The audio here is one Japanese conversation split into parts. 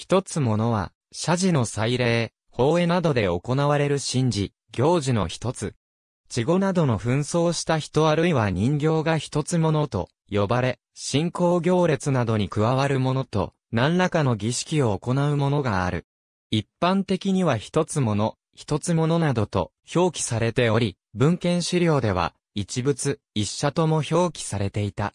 一つものは、社寺の祭礼、法会などで行われる神事、行事の一つ。稚語などの紛争した人あるいは人形が一つものと呼ばれ、信仰行列などに加わるものと、何らかの儀式を行うものがある。一般的には一つもの、一つものなどと表記されており、文献資料では、一物、一社とも表記されていた。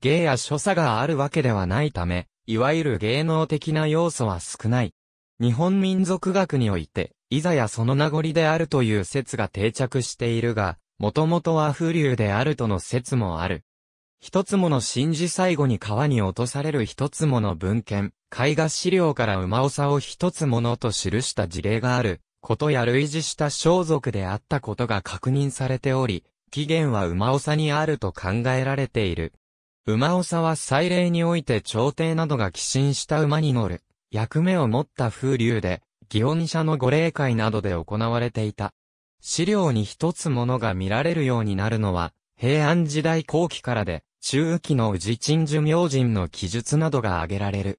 芸や所作があるわけではないため、いわゆる芸能的な要素は少ない。日本民族学において、いざやその名残であるという説が定着しているが、もともとは風流であるとの説もある。一つもの神事最後に川に落とされる一つもの文献、絵画資料から馬尾さを一つものと記した事例がある、ことや類似した装束であったことが確認されており、起源は馬尾さにあると考えられている。馬長は祭礼において朝廷などが寄進した馬に乗る、役目を持った風流で、祇園社の御霊会などで行われていた。資料に一つものが見られるようになるのは、平安時代後期からで、中期の宇治鎮守明神の記述などが挙げられる。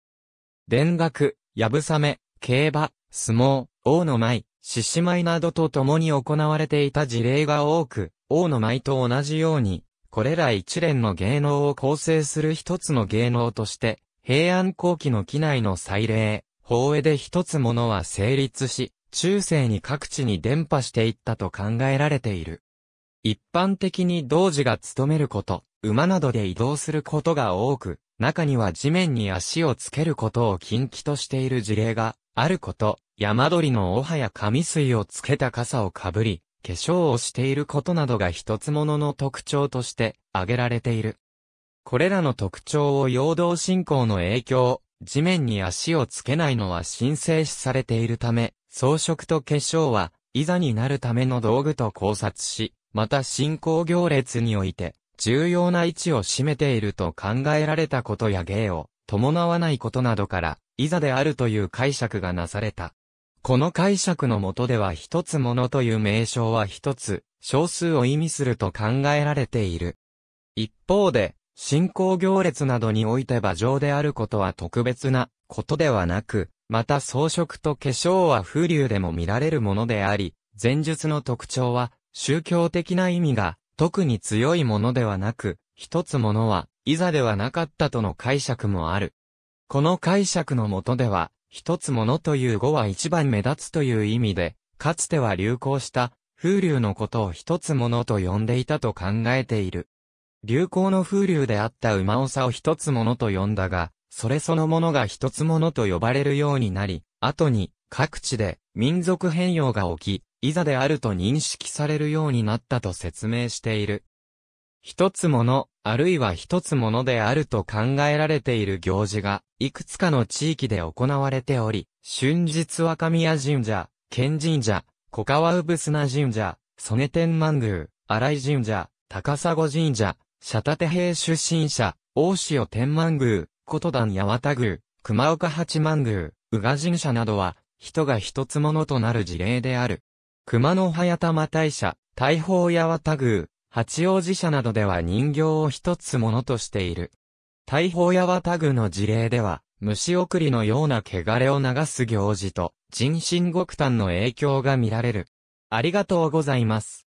田楽、やぶさめ、競馬、相撲、王の舞、獅子舞などと共に行われていた事例が多く、王の舞と同じように、これら一連の芸能を構成する一つの芸能として、平安後期の機内の祭礼、法会で一つものは成立し、中世に各地に伝播していったと考えられている。一般的に同時が務めること、馬などで移動することが多く、中には地面に足をつけることを禁忌としている事例があること、山鳥の尾葉や紙水をつけた傘をかぶり、化粧をしていることなどが一つものの特徴として挙げられている。これらの特徴を陽動信仰の影響、地面に足をつけないのは神聖視されているため、装飾と化粧は、いざになるための道具と考察し、また信仰行列において、重要な位置を占めていると考えられたことや芸を伴わないことなどから、いざであるという解釈がなされた。この解釈のもとでは一つものという名称は一つ、少数を意味すると考えられている。一方で、信仰行列などにおいて馬上であることは特別なことではなく、また装飾と化粧は風流でも見られるものであり、前述の特徴は宗教的な意味が特に強いものではなく、一つものは、いざではなかったとの解釈もある。この解釈のもとでは、一つものという語は一番目立つという意味で、かつては流行した風流のことを一つものと呼んでいたと考えている。流行の風流であった馬さを一つものと呼んだが、それそのものが一つものと呼ばれるようになり、後に各地で民族変容が起き、いざであると認識されるようになったと説明している。一つものあるいは一つものであると考えられている行事が、いくつかの地域で行われており、春日若宮神社、県神社、小川産砂神社、曽根天満宮、荒井神社、高砂神社、社立平出身者、大塩天満宮、琴段八幡宮、熊岡八幡宮、宇賀神社などは、人が一つものとなる事例である。熊野早玉大社、大宝八幡宮、八王子社などでは人形を一つものとしている。大砲や綿具の事例では、虫送りのような汚れを流す行事と、人心極端の影響が見られる。ありがとうございます。